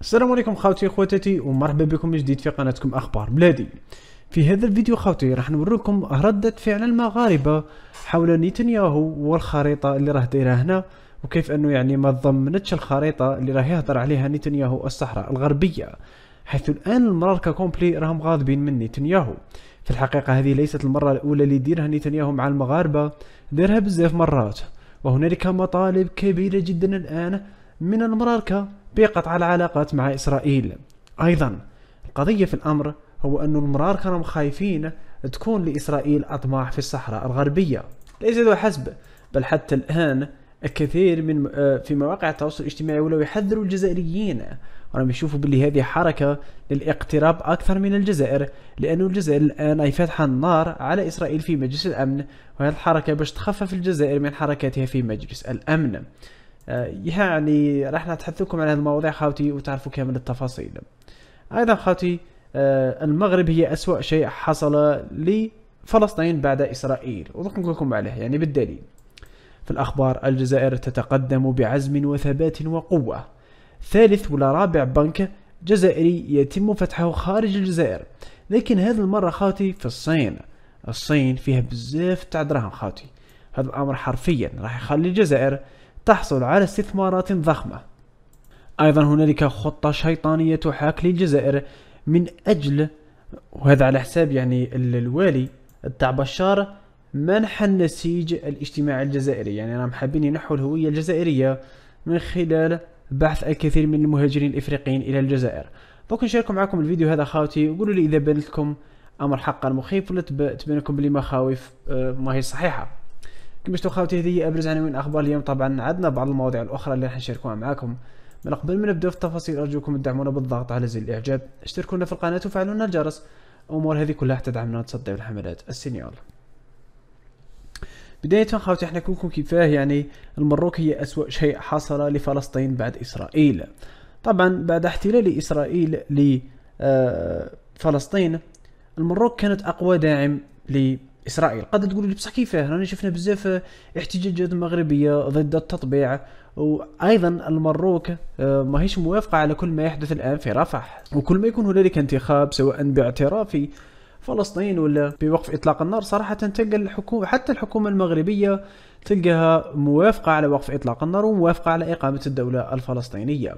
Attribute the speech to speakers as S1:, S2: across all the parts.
S1: السلام عليكم خاوتي خواتاتي ومرحبا بكم جديد في قناتكم اخبار بلادي في هذا الفيديو خاوتي راح نوريكم ردة فعل المغاربة حول نتنياهو والخريطة اللي راه دايرها هنا وكيف انه يعني ما تضمنتش الخريطة اللي راه يهضر عليها نتنياهو الصحراء الغربية حيث الان المراركة كومبلي راهم غاضبين من نتنياهو في الحقيقة هذه ليست المرة الاولى اللي يديرها نتنياهو مع المغاربة دارها بزاف مرات وهنالك مطالب كبيرة جدا الان من المراركة بقطع العلاقات مع إسرائيل أيضا القضية في الأمر هو أن المرار كانوا خايفين تكون لإسرائيل أطماع في الصحراء الغربية ليس حسب بل حتى الآن الكثير من آه، في مواقع التواصل الاجتماعي ولو يحذروا الجزائريين راهم يشوفوا باللي هذه حركه للاقتراب اكثر من الجزائر لأن الجزائر الان اي فاتحه النار على اسرائيل في مجلس الامن وهذه الحركه باش تخفف الجزائر من حركاتها في مجلس الامن آه، يعني راح نتحدثكم عن هذه المواضيع خاوتي وتعرفوا كامل التفاصيل ايضا خاوتي آه، المغرب هي اسوأ شيء حصل لفلسطين بعد اسرائيل ونقول لكم عليه يعني بالدليل في الاخبار الجزائر تتقدم بعزم وثبات وقوه ثالث ولا رابع بنك جزائري يتم فتحه خارج الجزائر لكن هذه المرة خاوتي في الصين الصين فيها بزاف تاع دراهم خاوتي هذا الأمر حرفيا راح يخلي الجزائر تحصل على استثمارات ضخمة أيضا هنالك خطة شيطانية تحاك للجزائر من أجل وهذا على حساب يعني الوالي تاع بشار منح النسيج الاجتماعي الجزائري يعني راهم حابين ينحوا الهوية الجزائرية من خلال بحث الكثير من المهاجرين الافريقيين الى الجزائر دوك نشارك معكم الفيديو هذا خاوتي وقولوا لي اذا بان لكم امر حقا مخيف ولا تبان لكم بلي مخاوف آه، هي صحيحه كما شفتوا خاوتي هذه هي ابرز عناوين اخبار اليوم طبعا عندنا بعض المواضيع الاخرى اللي راح نشاركوها معاكم من قبل ما نبدا في التفاصيل ارجوكم تدعمونا بالضغط على زر الاعجاب اشتركوا لنا في القناه وفعلوا لنا الجرس الامور هذه كلها حتى تدعمنا وتصدي الحملات السينيور بداية خاوتي احنا كلكم كيفاه يعني المروك هي أسوأ شيء حصل لفلسطين بعد إسرائيل طبعا بعد احتلال إسرائيل لفلسطين آه، المروك كانت أقوى داعم اسرائيل قد تقول لي بصح كيفاه رانا شفنا بزاف احتجاجات مغربيه ضد التطبيع وايضا المروك آه، ماهيش موافقه على كل ما يحدث الان في رفح وكل ما يكون هنالك انتخاب سواء باعتراف فلسطين ولا بوقف اطلاق النار صراحه تلقى الحكومه حتى الحكومه المغربيه تلقاها موافقه على وقف اطلاق النار وموافقه على اقامه الدوله الفلسطينيه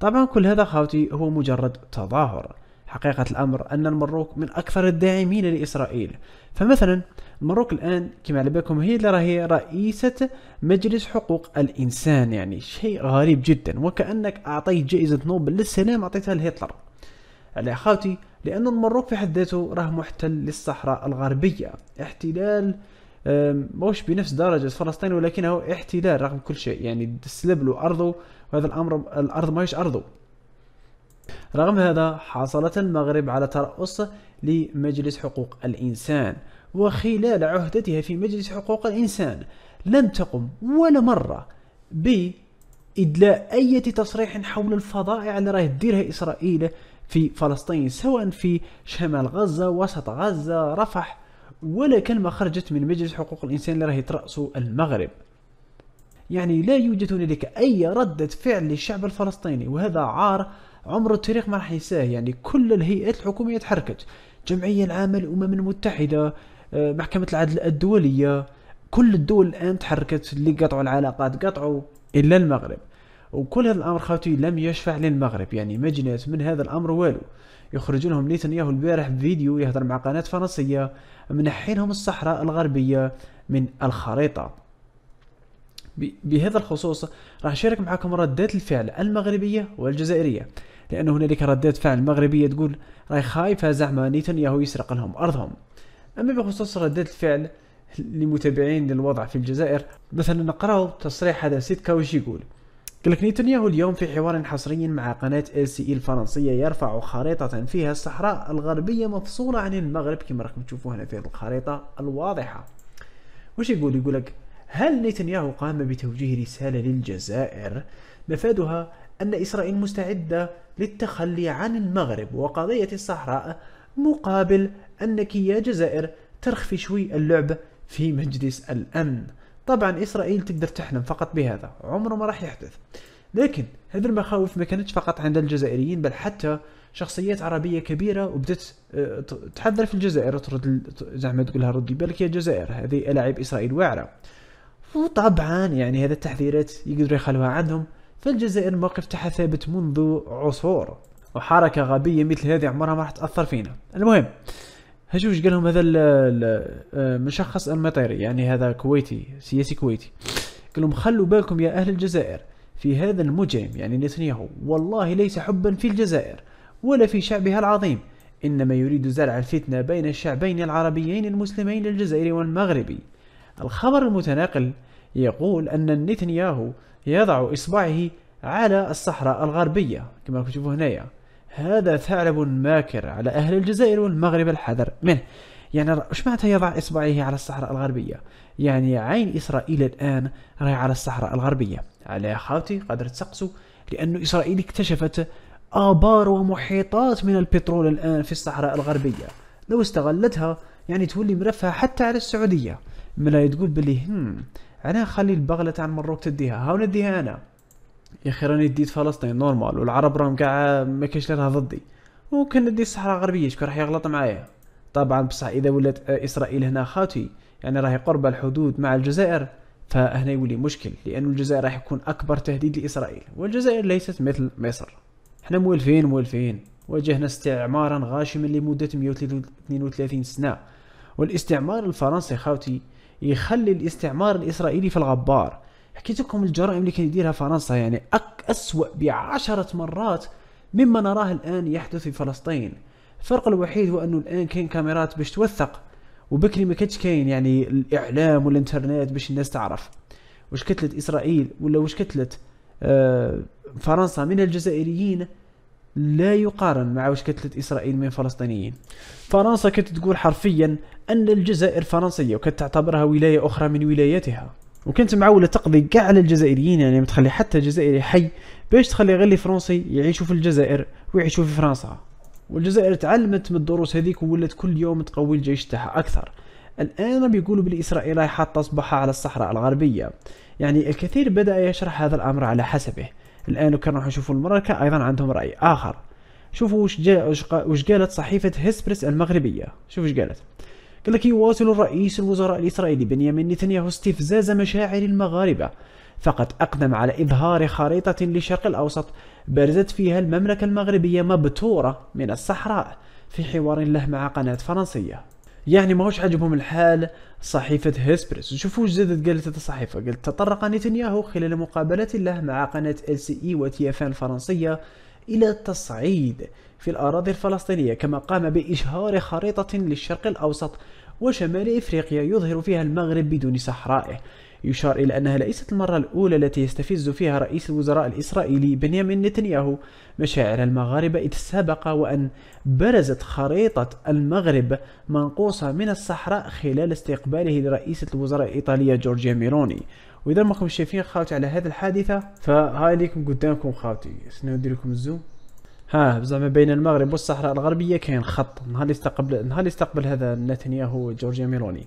S1: طبعا كل هذا خاوتي هو مجرد تظاهر حقيقة الأمر أن المروك من أكثر الداعمين لإسرائيل فمثلا المروك الآن كما على بالكم هي اللي راهي رئيسة مجلس حقوق الإنسان يعني شيء غريب جدا وكأنك أعطيت جائزة نوبل للسلام أعطيتها لهتلر على خاوتي لأن المروك في حد ذاته راه محتل للصحراء الغربية احتلال موش بنفس درجة فلسطين ولكنه احتلال رغم كل شيء يعني سلب له أرضه وهذا الأمر الأرض ماهيش أرضه رغم هذا حصلت المغرب على ترأس لمجلس حقوق الإنسان وخلال عهدتها في مجلس حقوق الإنسان لم تقم ولا مرة بإدلاء أي تصريح حول الفظائع اللي راه تديرها إسرائيل في فلسطين سواء في شمال غزة وسط غزة رفح ولا كلمة خرجت من مجلس حقوق الإنسان اللي راه يترأسه المغرب يعني لا يوجد هنالك أي ردة فعل للشعب الفلسطيني وهذا عار عمر التاريخ ما راح ينساه يعني كل الهيئات الحكومية تحركت الجمعية العامة للأمم المتحدة آه، محكمة العدل الدولية كل الدول الآن تحركت اللي قطعوا العلاقات قطعوا إلا المغرب وكل هذا الأمر خاوتي لم يشفع للمغرب يعني ما جنات من هذا الأمر والو يخرج لهم نيتنياهو البارح بفيديو يهضر مع قناة فرنسية منحينهم الصحراء الغربية من الخريطة بهذا الخصوص راح أشارك معكم ردات الفعل المغربية والجزائرية لأن هنالك ردات فعل مغربية تقول راهي خايفة زعما نيتنياهو يسرق لهم أرضهم أما بخصوص ردات الفعل لمتابعين للوضع في الجزائر مثلا نقراو تصريح هذا سيد كاوش يقول قالك نيتنياهو اليوم في حوار حصري مع قناة ال سي الفرنسية يرفع خريطة فيها الصحراء الغربية مفصولة عن المغرب كما راكم تشوفوا هنا في الخريطة الواضحة واش يقول يقولك هل نتنياهو قام بتوجيه رسالة للجزائر مفادها أن إسرائيل مستعدة للتخلي عن المغرب وقضية الصحراء مقابل أنك يا جزائر ترخفي شوي اللعبة في مجلس الأمن طبعا إسرائيل تقدر تحلم فقط بهذا عمره ما راح يحدث لكن هذه المخاوف ما كانتش فقط عند الجزائريين بل حتى شخصيات عربية كبيرة وبدت آه، تحذر في الجزائر وترد زعما تقولها ردي بالك يا جزائر هذه ألاعيب إسرائيل واعرة وطبعا يعني هذا التحذيرات يقدروا يخلوها عندهم فالجزائر تاعها ثابت منذ عصور وحركة غبية مثل هذه عمرها ما راح تأثر فينا المهم هشوف ايش قالهم هذا المشخص آه، المطيري يعني هذا كويتي سياسي كويتي قال لهم خلوا بالكم يا اهل الجزائر في هذا المجرم يعني نتنياهو والله ليس حبا في الجزائر ولا في شعبها العظيم انما يريد زرع الفتنه بين الشعبين العربيين المسلمين الجزائري والمغربي الخبر المتناقل يقول ان نتنياهو يضع إصبعه على الصحراء الغربية كما راكم تشوفوا هنايا هذا ثعلب ماكر على أهل الجزائر والمغرب الحذر منه يعني وش معناتها يضع إصبعه على الصحراء الغربية يعني عين إسرائيل الآن راهي على الصحراء الغربية على خاوتي قادر تسقسوا لأن إسرائيل اكتشفت آبار ومحيطات من البترول الآن في الصحراء الغربية لو استغلتها يعني تولي مرفهة حتى على السعودية ملا تقول بلي هم انا خلي البغله تاع المروك تديها هاو نديها انا يا اخي راني ديت فلسطين نورمال والعرب راهم كاع ما كاينش لها ضدي ممكن ندي الصحراء الغربيه شكون راح يغلط معايا طبعا بصح اذا ولات آه، اسرائيل هنا خاوتي يعني راهي قرب الحدود مع الجزائر فهنا يولي مشكل لأن الجزائر راح يكون أكبر تهديد لإسرائيل والجزائر ليست مثل مصر احنا مولفين مولفين واجهنا استعمارا غاشما لمدة 132 سنة والاستعمار الفرنسي خاوتي يخلي الاستعمار الاسرائيلي في الغبار حكيت لكم الجرائم اللي كيديرها فرنسا يعني أك أسوأ بعشرة مرات مما نراه الآن يحدث في فلسطين الفرق الوحيد هو أنه الآن كاين كاميرات باش توثق وبكري ما كانش كاين يعني الإعلام والإنترنت باش الناس تعرف واش كتلت إسرائيل ولا واش كتلت آه، فرنسا من الجزائريين لا يقارن مع واش كتلت اسرائيل من فلسطينيين فرنسا كانت تقول حرفيا ان الجزائر فرنسيه وكتعتبرها ولايه اخرى من ولاياتها وكانت معوله تقضي كاع على الجزائريين يعني ما تخلي حتى جزائري حي باش تخلي غير فرنسي يعيشوا في الجزائر ويعيشوا في فرنسا والجزائر تعلمت من الدروس هذيك وولات كل يوم تقوي الجيش تاعها اكثر الان بيقولوا بلي اسرائيل راهي حاطه صباحها على الصحراء الغربيه يعني الكثير بدا يشرح هذا الامر على حسبه الان كان راح نشوفوا المملكه ايضا عندهم راي اخر شوفوا وش جا وش قالت صحيفه هسبرس المغربيه شوفوا وش قالت قال لك يواصل الرئيس الوزراء الإسرائيلي بنيامين نتنياهو استفزاز مشاعر المغاربة فقد أقدم على إظهار خريطة للشرق الأوسط برزت فيها المملكة المغربية مبتورة من الصحراء في حوار له مع قناة فرنسية يعني هوش عاجبهم الحال صحيفة هيسبريس شوفوا وش زادت قالت الصحيفة قالت تطرق نتنياهو خلال مقابلة له مع قناة ال سي اي ان الفرنسية إلى التصعيد في الأراضي الفلسطينية كما قام بإشهار خريطة للشرق الأوسط وشمال إفريقيا يظهر فيها المغرب بدون صحرائه يشار إلى أنها ليست المرة الأولى التي يستفز فيها رئيس الوزراء الإسرائيلي بنيامين نتنياهو مشاعر المغاربة إذ سبق وأن برزت خريطة المغرب منقوصة من الصحراء خلال استقباله لرئيسة الوزراء الإيطالية جورجيا ميروني وإذا ما كنتم شايفين خاوتي على هذه الحادثة فهاي ليكم قدامكم خاوتي شنو ندير لكم الزوم ها زعما بين المغرب والصحراء الغربيه كاين خط نهار اللي استقبل نهار اللي استقبل هذا نتنياهو جورجيا ميروني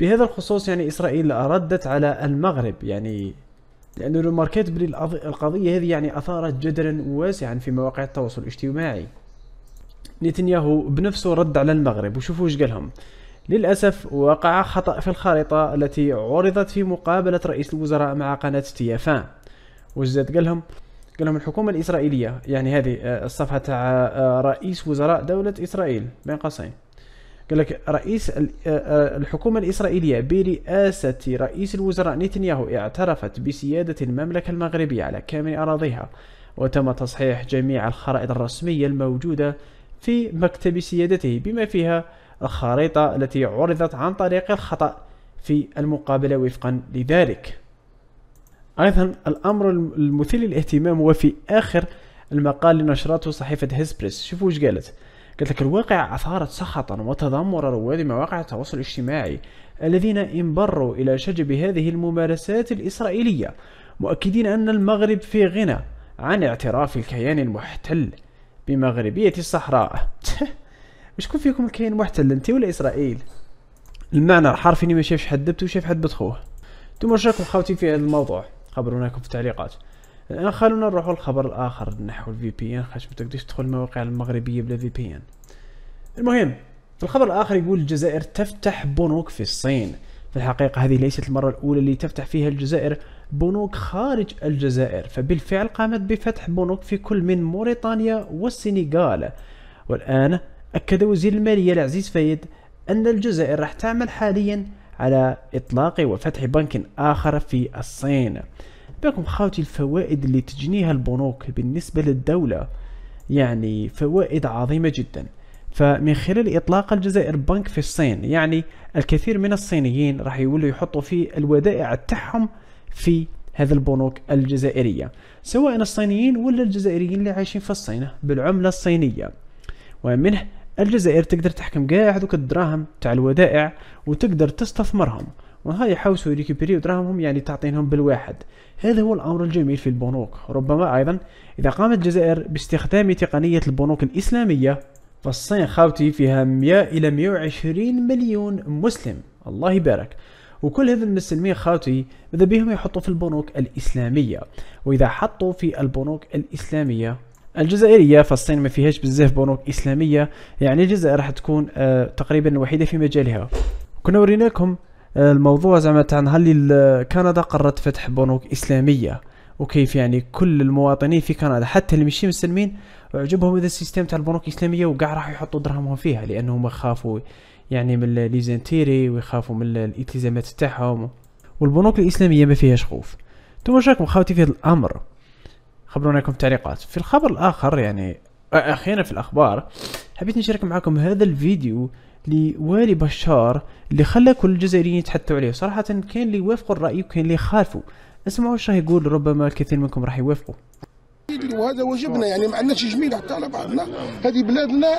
S1: بهذا الخصوص يعني إسرائيل ردت على المغرب يعني لأنه بلي القضية هذه يعني أثارت جدلا واسعا في مواقع التواصل الاجتماعي نتنياهو بنفسه رد على المغرب وشوفوا ايش قالهم للأسف وقع خطأ في الخارطة التي عرضت في مقابلة رئيس الوزراء مع قناة تيافان وزاد قالهم قالهم الحكومة الإسرائيلية يعني هذه آه، الصفحة تاع آه، رئيس وزراء دولة إسرائيل بين قوسين قال لك رئيس الحكومة الإسرائيلية برئاسة رئيس الوزراء نتنياهو اعترفت بسيادة المملكة المغربية على كامل أراضيها وتم تصحيح جميع الخرائط الرسمية الموجودة في مكتب سيادته بما فيها الخريطة التي عرضت عن طريق الخطأ في المقابلة وفقا لذلك أيضا الأمر المثير للاهتمام هو في آخر المقال اللي نشرته صحيفة هيسبريس شوفوا ايش قالت قالت لك الواقع أثارت سخطا وتذمر رواد مواقع التواصل الاجتماعي الذين انبروا إلى شجب هذه الممارسات الإسرائيلية مؤكدين أن المغرب في غنى عن اعتراف الكيان المحتل بمغربية الصحراء شكون فيكم الكيان المحتل انت ولا إسرائيل المعنى الحرفي ما شافش حد دبت وشاف حد بتخوه انتم شاركوا خاوتي في هذا الموضوع خبروناكم في التعليقات الان خلونا نروحوا للخبر الاخر نحو الفي بي ان خاطر ما تقدرش تدخل المواقع المغربيه بلا في بي ان المهم الخبر الاخر يقول الجزائر تفتح بنوك في الصين في الحقيقه هذه ليست المره الاولى اللي تفتح فيها الجزائر بنوك خارج الجزائر فبالفعل قامت بفتح بنوك في كل من موريتانيا والسنغال والان اكد وزير الماليه العزيز فايد ان الجزائر راح تعمل حاليا على اطلاق وفتح بنك اخر في الصين بالكم خاوتي الفوائد اللي تجنيها البنوك بالنسبة للدولة يعني فوائد عظيمة جدا فمن خلال إطلاق الجزائر بنك في الصين يعني الكثير من الصينيين راح يولوا يحطوا في الودائع تاعهم في هذا البنوك الجزائرية سواء الصينيين ولا الجزائريين اللي عايشين في الصين بالعملة الصينية ومنه الجزائر تقدر تحكم كاع هذوك الدراهم تاع الودائع وتقدر تستثمرهم وها يحاوسوا يريكوبيريو دراهمهم يعني تعطينهم بالواحد هذا هو الأمر الجميل في البنوك ربما أيضا إذا قامت الجزائر باستخدام تقنية البنوك الإسلامية فالصين خاوتي فيها 100 إلى 120 مليون مسلم الله يبارك وكل هذا المسلمين خاوتي ماذا بهم يحطوا في البنوك الإسلامية وإذا حطوا في البنوك الإسلامية الجزائرية فالصين ما فيهاش بزاف بنوك إسلامية يعني الجزائر راح تكون آه، تقريبا الوحيدة في مجالها كنا وريناكم الموضوع زعما تاع نهار كندا قررت فتح بنوك اسلاميه وكيف يعني كل المواطنين في كندا حتى اللي ماشي مسلمين عجبهم هذا السيستم تاع البنوك الاسلاميه وكاع راح يحطوا درهمهم فيها لانهم خافوا يعني من لي زانتيري ويخافوا من الالتزامات تاعهم والبنوك الاسلاميه ما فيهاش خوف انتم واش راكم خاوتي في هذا الامر خبرونا لكم التعليقات في الخبر الاخر يعني اخيرا في الاخبار حبيت نشارك معكم هذا الفيديو لوالي بشار اللي خلى كل الجزائريين يتحدثوا عليه صراحة كاين اللي يوافقوا الرأي وكاين اللي يخالفوا اسمعوا اش راح يقول ربما الكثير منكم راح يوافقوا
S2: وهذا واجبنا يعني ما عندناش جميل حتى على بعضنا هذه بلادنا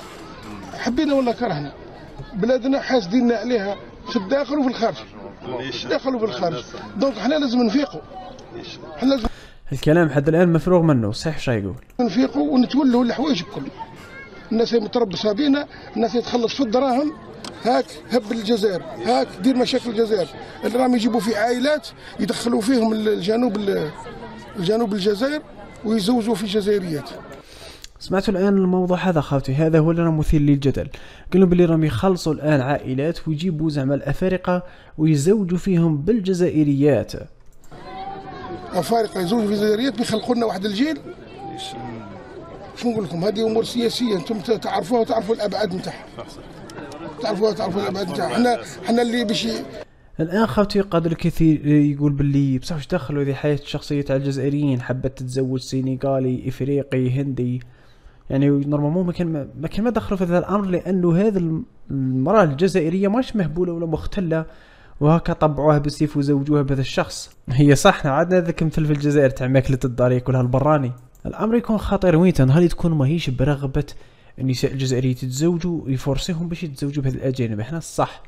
S2: حبينا ولا كرهنا بلادنا حاسدين عليها في الداخل وفي الخارج في الداخل وفي الخارج دونك حنا لازم نفيقوا حنا لازم
S1: الكلام حتى الان مفروغ منه صحيح شو يقول
S2: نفيقوا ونتولوا الحوايج الكل الناس هي متربصه بينا الناس هي تخلص في الدراهم هاك هب الجزائر هاك دير مشاكل الجزائر اللي راهم يجيبوا في عائلات يدخلوا فيهم الجنوب الجنوب الجزائر ويزوجوا في جزائريات
S1: سمعتوا الان الموضوع هذا خاوتي هذا هو اللي راه مثير للجدل قالوا بلي راهم يخلصوا الان عائلات ويجيبوا زعما الافارقه ويزوجوا فيهم بالجزائريات افارقه يزوجوا في الجزائريات بيخلقوا لنا واحد الجيل شو نقول
S2: لكم هذه امور سياسيه انتم تعرفوها وتعرفوا الابعاد نتاعها تعرفوها تعرفوا الابعاد نتاعها احنا احنا اللي باش
S1: الان خاوتي قادر الكثير يقول باللي بصح واش دخلوا هذه حياه الشخصيه تاع الجزائريين حبت تتزوج سينيغالي افريقي هندي يعني نورمالمون ما كان ما كان ما دخلوا في هذا الامر لانه هذه المراه الجزائريه ماش مهبوله ولا مختله وهكا طبعوها بالسيف وزوجوها بهذا الشخص هي صح عندنا ذاك مثل في الجزائر تاع ماكله الدار ياكلها البراني الامر يكون خطير وين تنهار تكون ماهيش برغبه النساء الجزائريه يتزوجوا ويفرسيهم باش يتزوجوا بهاد الاجانب احنا الصح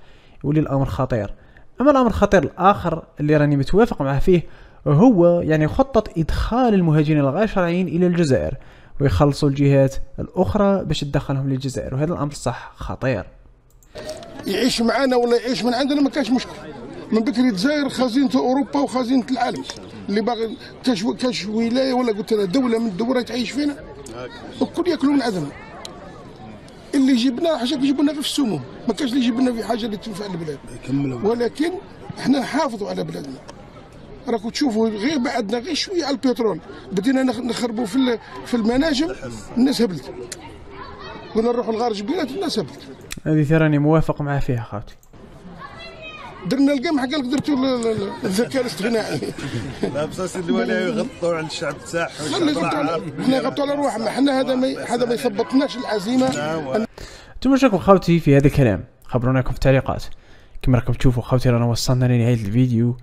S1: يولي الامر خطير اما الامر الخطير الاخر اللي راني متوافق معه فيه هو يعني خطة إدخال المهاجرين الغير شرعيين إلى الجزائر ويخلصوا الجهات الأخرى باش تدخلهم للجزائر وهذا الأمر صح خطير
S2: يعيش معنا ولا يعيش من عندنا ما كاش مشكل من بكري الجزائر خزينه اوروبا وخزينه العالم اللي باغي كاش كاش ولايه ولا قلت لها دوله من الدول تعيش فينا الكل ياكلوا من عدمنا اللي جبناه حاجه جبنا في السموم ما كاش اللي جبنا في حاجه اللي تنفع البلاد ولكن احنا نحافظوا على بلادنا راكم تشوفوا غير بعدنا غير شويه على البترول بدينا نخربوا في في المناجم الناس هبلت كنا نروحوا لغار جبيلات الناس هبلت
S1: هذه ثاني موافق معاه فيها خاوتي
S2: درنا القمح قال درتو الذكاء الاصطناعي لا بصح سيدي الوالي يغطوا على الشعب تاعهم خلي يغطوا على روحهم حنا هذا ما هذا ما يثبطناش العزيمه
S1: انتم شكون خاوتي في هذا الكلام خبروناكم في التعليقات كما راكم تشوفوا خاوتي رانا وصلنا لنهايه الفيديو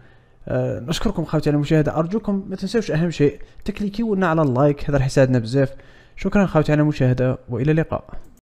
S1: آه، نشكركم خاوتي على المشاهده ارجوكم ما تنساوش اهم شيء تكليكيونا على اللايك هذا راح يساعدنا بزاف شكرا خاوتي على المشاهده والى اللقاء